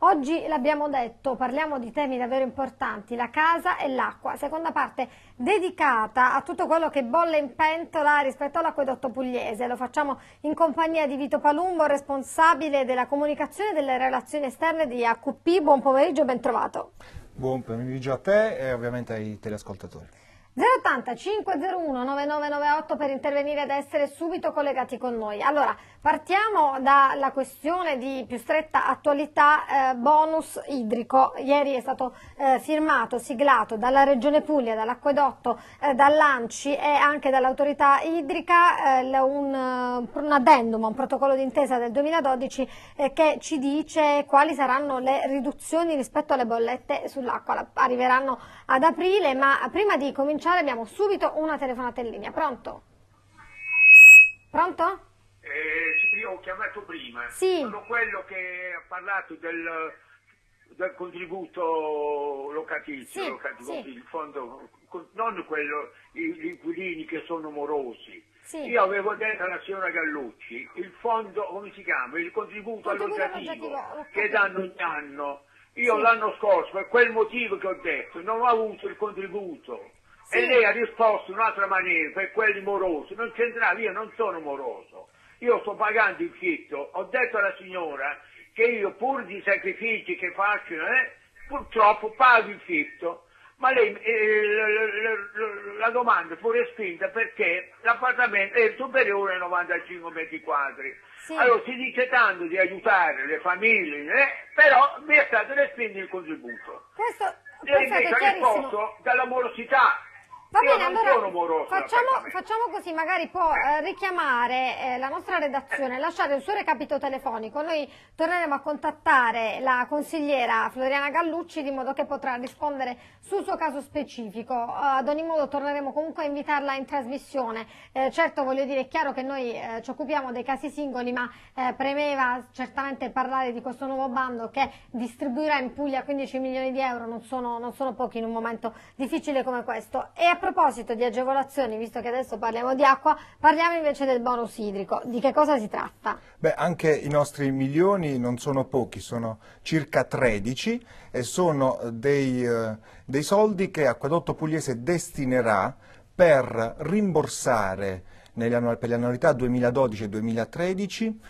Oggi l'abbiamo detto, parliamo di temi davvero importanti, la casa e l'acqua. Seconda parte dedicata a tutto quello che bolle in pentola rispetto all'acquedotto pugliese. Lo facciamo in compagnia di Vito Palumbo, responsabile della comunicazione e delle relazioni esterne di AQP. Buon pomeriggio e ben trovato. Buon pomeriggio a te e ovviamente ai teleascoltatori. 080 501 9998 per intervenire ed essere subito collegati con noi. Allora, Partiamo dalla questione di più stretta attualità eh, bonus idrico. Ieri è stato eh, firmato, siglato dalla Regione Puglia, dall'acquedotto, eh, dall'ANCI e anche dall'autorità idrica eh, un, eh, un, addendum, un protocollo d'intesa del 2012 eh, che ci dice quali saranno le riduzioni rispetto alle bollette sull'acqua. Arriveranno ad aprile, ma prima di cominciare abbiamo subito una telefonata in linea. Pronto? Pronto? io ho chiamato prima, sì. sono quello che ha parlato del, del contributo locatizio, sì, locatizio sì. il fondo, non quello, gli inquilini che sono morosi. Sì. Io avevo detto alla signora Gallucci il fondo, come si chiama, il contributo, contributo alloggiativo che danno ogni anno. Io sì. l'anno scorso, per quel motivo che ho detto, non ho avuto il contributo. Sì. E lei ha risposto in un'altra maniera, per quelli morosi. Non c'entrava, io non sono moroso pagando il fitto, ho detto alla signora che io pur di sacrifici che faccio, eh, purtroppo pago il fitto. Ma lei, eh, la, la, domanda fu respinta perché l'appartamento è superiore ai 95 metri quadri. Sì. Allora si dice tanto di aiutare le famiglie, eh, però mi è stato respinto il contributo. Questo, lei invece ha risposto dall'amorosità Va bene, allora cioè, facciamo, facciamo, così, magari può eh, richiamare eh, la nostra redazione, lasciare il suo recapito telefonico, noi torneremo a contattare la consigliera Floriana Gallucci di modo che potrà rispondere sul suo caso specifico, uh, ad ogni modo torneremo comunque a invitarla in trasmissione, eh, certo voglio dire, è chiaro che noi eh, ci occupiamo dei casi singoli ma eh, premeva certamente parlare di questo nuovo bando che distribuirà in Puglia 15 milioni di euro, non sono, non sono pochi in un momento difficile come questo. E a proposito di agevolazioni, visto che adesso parliamo di acqua, parliamo invece del bonus idrico. Di che cosa si tratta? Beh, anche i nostri milioni non sono pochi, sono circa 13 e sono dei, eh, dei soldi che Acquadotto Pugliese destinerà per rimborsare per le annualità 2012 e 2013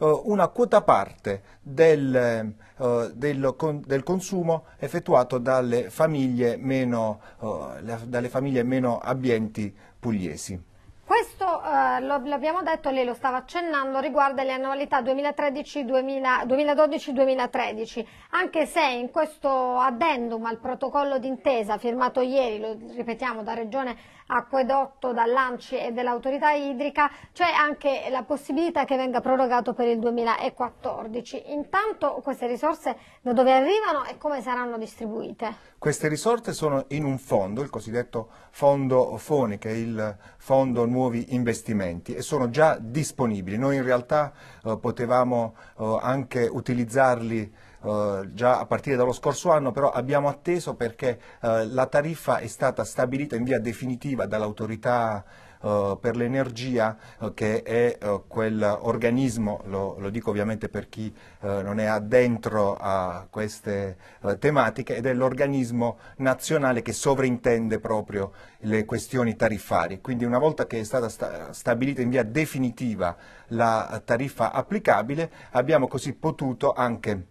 eh, una quota parte del, eh, del, con, del consumo effettuato dalle famiglie meno, eh, dalle famiglie meno abbienti pugliesi. Questo eh, l'abbiamo detto, lei lo stava accennando, riguarda le annualità 2012-2013, anche se in questo addendum al protocollo d'intesa firmato ieri, lo ripetiamo, da Regione Acquedotto, dall'ANCI e dall'autorità idrica, c'è anche la possibilità che venga prorogato per il 2014. Intanto queste risorse da dove arrivano e come saranno distribuite? Queste risorse sono in un fondo, il cosiddetto fondo FONI, che è il fondo nuovi investimenti e sono già disponibili. Noi in realtà eh, potevamo eh, anche utilizzarli Uh, già a partire dallo scorso anno, però abbiamo atteso perché uh, la tariffa è stata stabilita in via definitiva dall'autorità eh, per l'energia eh, che è eh, quell'organismo, lo, lo, dico ovviamente per chi non è addentro a queste tematiche, ed è l'organismo nazionale che sovrintende proprio le questioni tariffarie. Quindi una volta che è stata sta stabilita in via definitiva la tariffa applicabile, abbiamo così potuto anche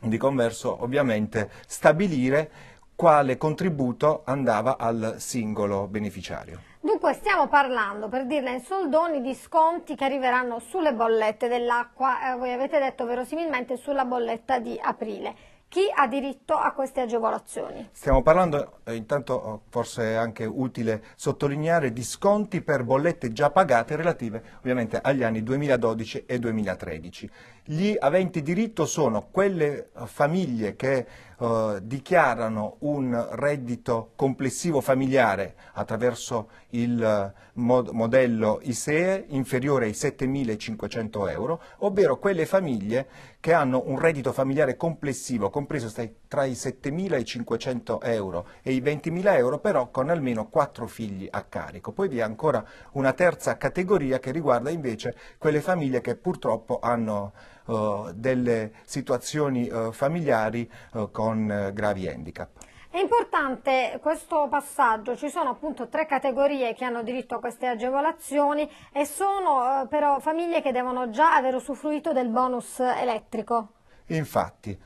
di converso ovviamente stabilire quale contributo andava al singolo beneficiario. Dunque stiamo parlando, per dirla in soldoni, di sconti che arriveranno sulle bollette dell'acqua, eh, voi avete detto verosimilmente sulla bolletta di aprile. Chi ha diritto a queste agevolazioni? Stiamo parlando, eh, intanto oh, forse è anche utile sottolineare, di sconti per bollette già pagate relative ovviamente agli anni 2012 e 2013. Gli aventi diritto sono quelle eh, famiglie che eh, dichiarano un reddito complessivo familiare attraverso il eh, mod modello ISEE inferiore ai 7.500 euro, ovvero quelle famiglie che hanno un reddito familiare complessivo compreso tra i 7.500 euro e i 20.000 euro, però con almeno 4 figli a carico. Poi vi è ancora una terza categoria che riguarda invece quelle famiglie che purtroppo hanno eh, delle situazioni eh, familiari eh, con eh, gravi handicap. È importante questo passaggio, ci sono appunto tre categorie che hanno diritto a queste agevolazioni e sono però famiglie che devono già aver usufruito del bonus elettrico. Infatti,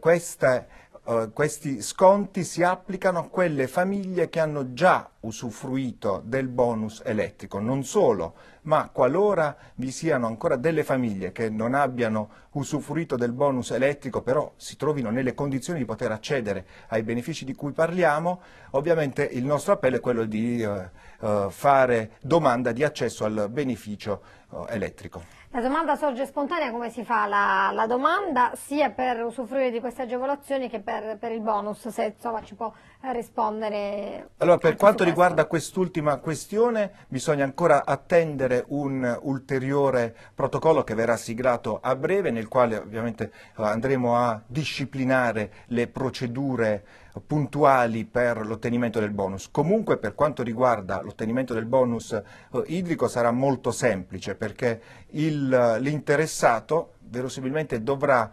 questa è eh, questi sconti si applicano a quelle famiglie che hanno già usufruito del bonus elettrico, non solo, ma qualora vi siano ancora delle famiglie che non abbiano usufruito del bonus elettrico, però si trovino nelle condizioni di poter accedere ai benefici di cui parliamo, ovviamente il nostro appello è quello di eh, eh fare domanda di accesso al beneficio eh, elettrico. La domanda sorge spontanea, come si fa la, la domanda sia per usufruire di queste agevolazioni che per, per il bonus, se insomma, ci può eh, rispondere. Allora, per quanto riguarda quest'ultima questione, bisogna ancora attendere un ulteriore protocollo che verrà siglato a breve, nel quale ovviamente andremo a disciplinare le procedure puntuali per l'ottenimento del bonus. Comunque per quanto riguarda l'ottenimento del bonus eh, idrico sarà molto semplice perché l'interessato verosimilmente dovrà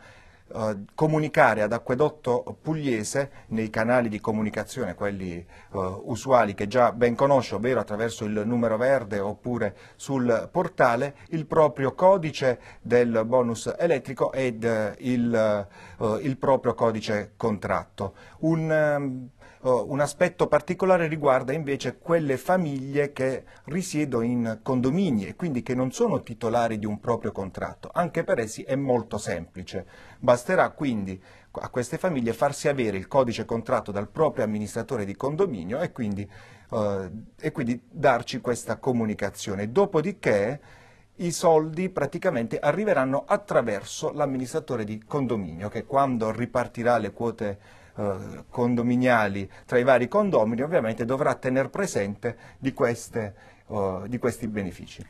eh, comunicare ad acquedotto pugliese nei canali di comunicazione, quelli eh, usuali che già ben conosce, ovvero attraverso il numero verde oppure sul portale, il proprio codice del bonus elettrico ed eh, il, eh, il proprio codice contratto. Un, ehm, Oh, un aspetto particolare riguarda invece quelle famiglie che risiedono in condomini e quindi che non sono titolari di un proprio contratto. Anche per essi è molto semplice. Basterà quindi a queste famiglie farsi avere il codice contratto dal proprio amministratore di condominio e quindi, eh, e quindi darci questa comunicazione. Dopodiché i soldi praticamente arriveranno attraverso l'amministratore di condominio che quando ripartirà le quote eh, condominiali tra i vari condomini ovviamente dovrà tenere presente di, queste, eh, di questi benefici.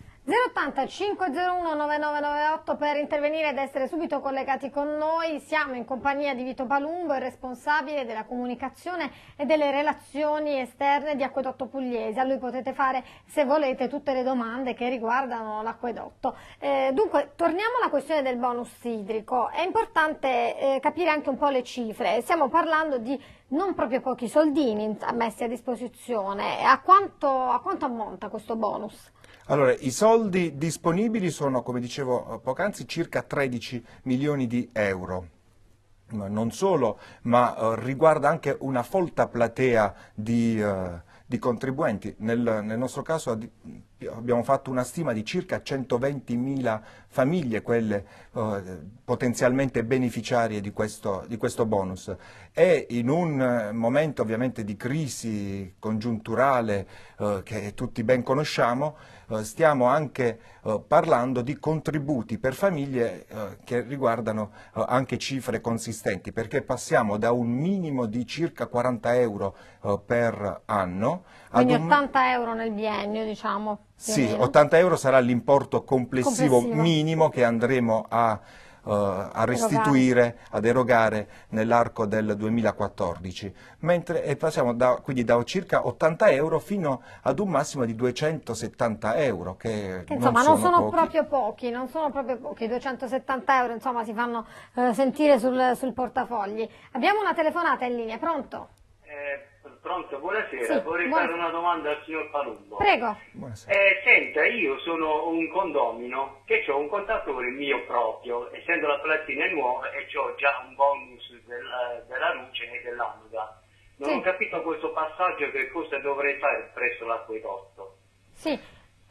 80 501 9998 per intervenire ed essere subito collegati con noi. Siamo in compagnia di Vito Palumbo, il responsabile della comunicazione e delle relazioni esterne di Acquedotto Pugliese. A lui potete fare, se volete, tutte le domande che riguardano l'acquedotto. Eh, dunque, torniamo alla questione del bonus idrico. È importante eh, capire anche un po' le cifre. Stiamo parlando di non proprio pochi soldini messi a disposizione. A quanto, a quanto ammonta questo bonus? Allora, i soldi disponibili sono, come dicevo eh, poc'anzi, circa 13 milioni di euro non solo, ma eh, riguarda anche una folta platea di, eh, di contribuenti, nel, nel, nostro caso abbiamo fatto una stima di circa 120.000 famiglie, quelle eh, potenzialmente beneficiarie di questo, di questo, bonus. E in un eh, momento ovviamente di crisi congiunturale eh, che tutti ben conosciamo, eh, stiamo anche eh, parlando di contributi per famiglie eh, che riguardano anche cifre consistenti, perché passiamo da un minimo di circa 40 euro per anno. Quindi 80 un... euro nel biennio, diciamo, sì, 80 euro sarà l'importo complessivo, complessivo, minimo che andremo a, uh, a restituire, ad erogare nell'arco del 2014. Mentre eh, passiamo da, quindi da circa 80 euro fino ad un massimo di 270 euro. Che che insomma, non sono, non sono pochi. proprio pochi, non sono proprio pochi, 270 euro insomma, si fanno uh, sentire sul, sul, portafogli. Abbiamo una telefonata in linea, pronto? Eh Pronto, buonasera. Sì, Vorrei buona... fare una domanda al signor Palumbo. Prego. Eh, senta, io sono un condomino che ho un contatore mio proprio, essendo la platina nuova e ho già un bonus del, della luce e dell'anuda. Non sì. ho capito questo passaggio che cosa dovrei fare presso l'acquedotto. Sì,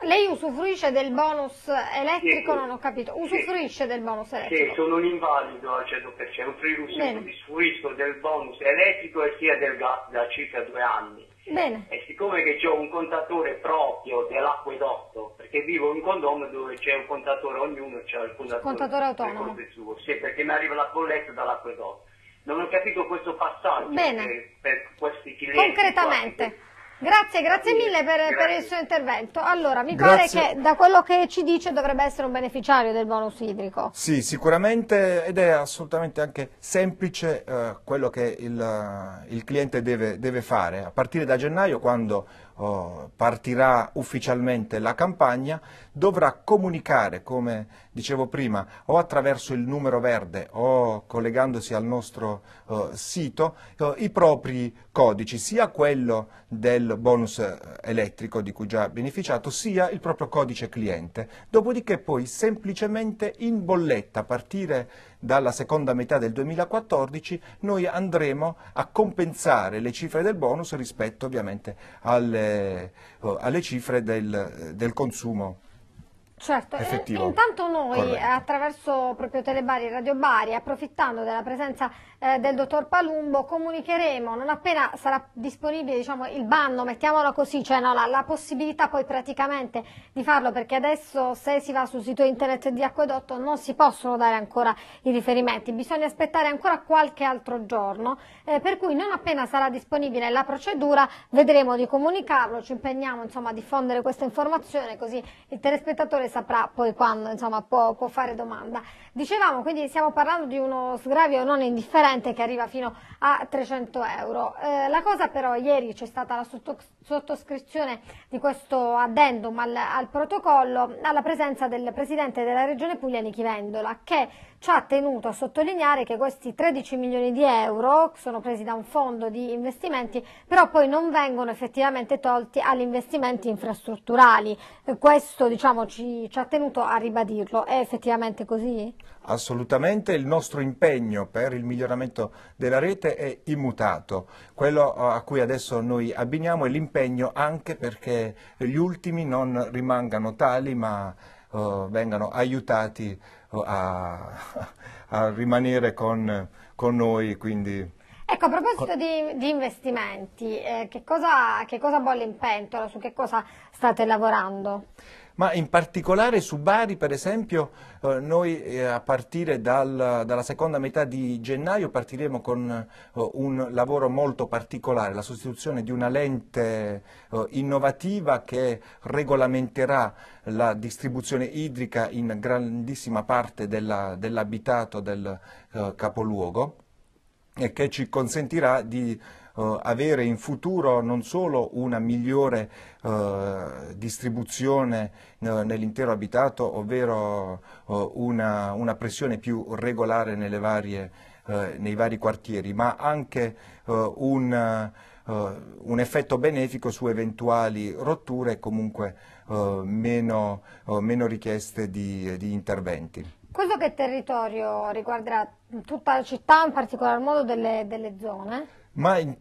lei usufruisce del bonus elettrico? Sì, non ho capito. Usufruisce sì, del bonus elettrico? Sì, sono un invalido al 100%, un privo usufruisco del bonus elettrico e sia del gas da circa due anni. Bene. E siccome che ho un contatore proprio dell'acquedotto, perché vivo in condominio dove c'è un contatore, ognuno ha il contatore, contatore autonomo. Per suo, sì, perché mi arriva la bolletta dall'acquedotto. Non ho capito questo passaggio Bene. Per, per questi clienti. Concretamente. Quasi. Grazie, grazie mille per, grazie. per, il suo intervento. Allora, mi grazie. pare che da quello che ci dice dovrebbe essere un beneficiario del bonus idrico. Sì, sicuramente ed è assolutamente anche semplice eh, quello che il, eh, il cliente deve, deve, fare. A partire da gennaio, quando oh, partirà ufficialmente la campagna, dovrà comunicare come dicevo prima, o attraverso il numero verde o collegandosi al nostro eh, sito, eh, i propri codici, sia quello del bonus eh, elettrico di cui già beneficiato, sia il proprio codice cliente. Dopodiché poi semplicemente in bolletta, a partire dalla seconda metà del 2014, noi andremo a compensare le cifre del bonus rispetto ovviamente alle, eh, alle cifre del, eh, del consumo Certo, eh, effettivo. intanto noi Corretto. attraverso proprio Telebari e Radio Bari, approfittando della presenza eh, del dottor Palumbo, comunicheremo, non appena sarà disponibile diciamo, il banno, mettiamolo così, cioè no, la, la, possibilità poi praticamente di farlo, perché adesso se si va sul sito internet di Acquedotto non si possono dare ancora i riferimenti, bisogna aspettare ancora qualche altro giorno, eh, per cui non appena sarà disponibile la procedura vedremo di comunicarlo, ci impegniamo insomma, a diffondere questa informazione così il telespettatore saprà poi quando, insomma, può, può fare domanda. Dicevamo, quindi stiamo parlando di uno sgravio non indifferente che arriva fino a 300 euro. Eh, la cosa però, ieri c'è stata la sotto, sottoscrizione di questo addendum al, al, protocollo alla presenza del Presidente della Regione Puglia, Nichi Vendola, che ci ha tenuto a sottolineare che questi 13 milioni di euro sono presi da un fondo di investimenti, però poi non vengono effettivamente tolti agli investimenti infrastrutturali. questo, diciamo, ci ci ha tenuto a ribadirlo, è effettivamente così? Assolutamente, il nostro impegno per il miglioramento della rete è immutato, quello eh, a cui adesso noi abbiniamo è l'impegno anche perché gli ultimi non rimangano tali ma uh, vengano aiutati eh, a, a, rimanere con, con noi. Quindi... Ecco, a proposito di, di investimenti, eh, che, cosa, che cosa bolle in pentola, su che cosa state lavorando? ma in particolare su Bari, per esempio, eh, noi eh, a partire dal, dalla seconda metà di gennaio partiremo con eh, un lavoro molto particolare, la sostituzione di una lente eh, innovativa che regolamenterà la distribuzione idrica in grandissima parte dell'abitato dell del eh, capoluogo e che ci consentirà di eh, avere in futuro non solo una migliore eh, distribuzione eh, nell'intero abitato, ovvero eh, una, una, pressione più regolare varie, eh, nei vari quartieri, ma anche un, un, effetto benefico su eventuali rotture e comunque meno, meno, richieste di, di interventi. Questo che territorio riguarderà tutta la città, in particolar modo delle, delle zone? Ma in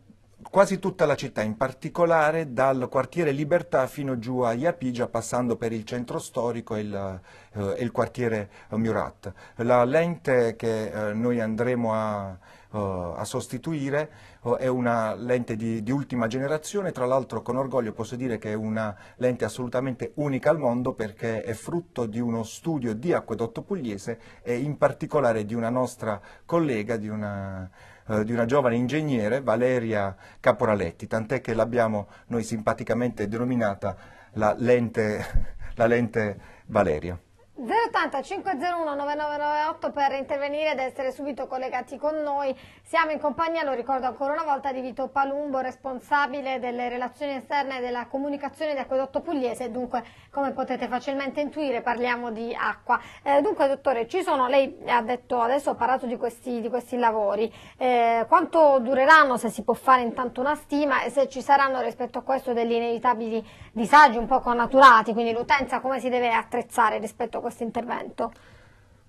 quasi tutta la città, in particolare dal quartiere Libertà fino giù a Iapigia, passando per il centro storico e il, eh, il, quartiere Murat. La lente che eh, noi andremo a, uh, a sostituire uh, è una lente di, di ultima generazione, tra l'altro con orgoglio posso dire che è una lente assolutamente unica al mondo perché è frutto di uno studio di Acquedotto Pugliese e in particolare di una nostra collega, di una eh, di una giovane ingegnere, Valeria Caporaletti, tant'è che l'abbiamo noi simpaticamente denominata la lente, la lente Valeria. 080 501 9998 per intervenire ed essere subito collegati con noi. Siamo in compagnia, lo ricordo ancora una volta, di Vito Palumbo, responsabile delle relazioni esterne e della comunicazione di Acquedotto Pugliese. Dunque, come potete facilmente intuire, parliamo di acqua. Eh, dunque, dottore, ci sono, lei ha detto adesso, ha parlato di questi, di questi lavori. Eh, quanto dureranno, se si può fare intanto una stima e se ci saranno rispetto a questo degli inevitabili disagi un po' naturati? Quindi l'utenza come si deve attrezzare rispetto a questo? questo intervento?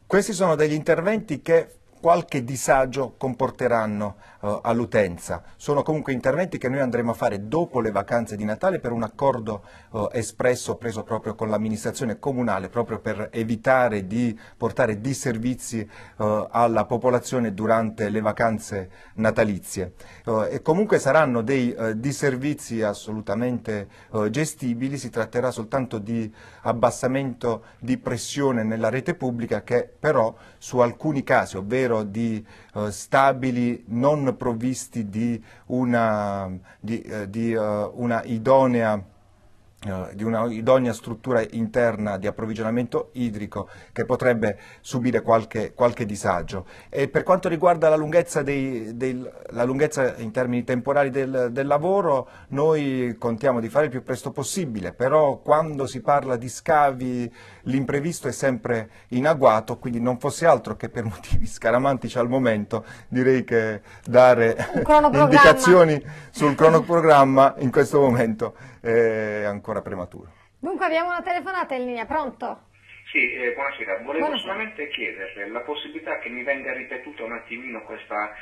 Questi sono degli interventi che qualche disagio comporteranno uh, all'utenza. Sono comunque interventi che noi andremo a fare dopo le vacanze di Natale per un accordo uh, espresso preso proprio con l'amministrazione comunale, proprio per evitare di portare disservizi uh, eh, alla popolazione durante le vacanze natalizie. e comunque saranno dei disservizi assolutamente gestibili, si tratterà soltanto di abbassamento di pressione nella rete pubblica che però su alcuni casi, ovvero di stabili non provvisti di una, di, eh, di, uh, una idonea eh, di una idonea struttura interna di approvvigionamento idrico che potrebbe subire qualche, qualche disagio. E per quanto riguarda la lunghezza, dei, dei, la lunghezza in termini temporali del, del, lavoro, noi contiamo di fare il più presto possibile, però quando si parla di scavi l'imprevisto è sempre in agguato, quindi non fosse altro che per motivi scaramantici al momento direi che dare indicazioni sul cronoprogramma in questo momento è ancora prematuro. Dunque abbiamo una telefonata in linea, pronto? Sì, eh, buonasera. Volevo buonasera. solamente chiederle la possibilità che mi venga ripetuta un attimino questa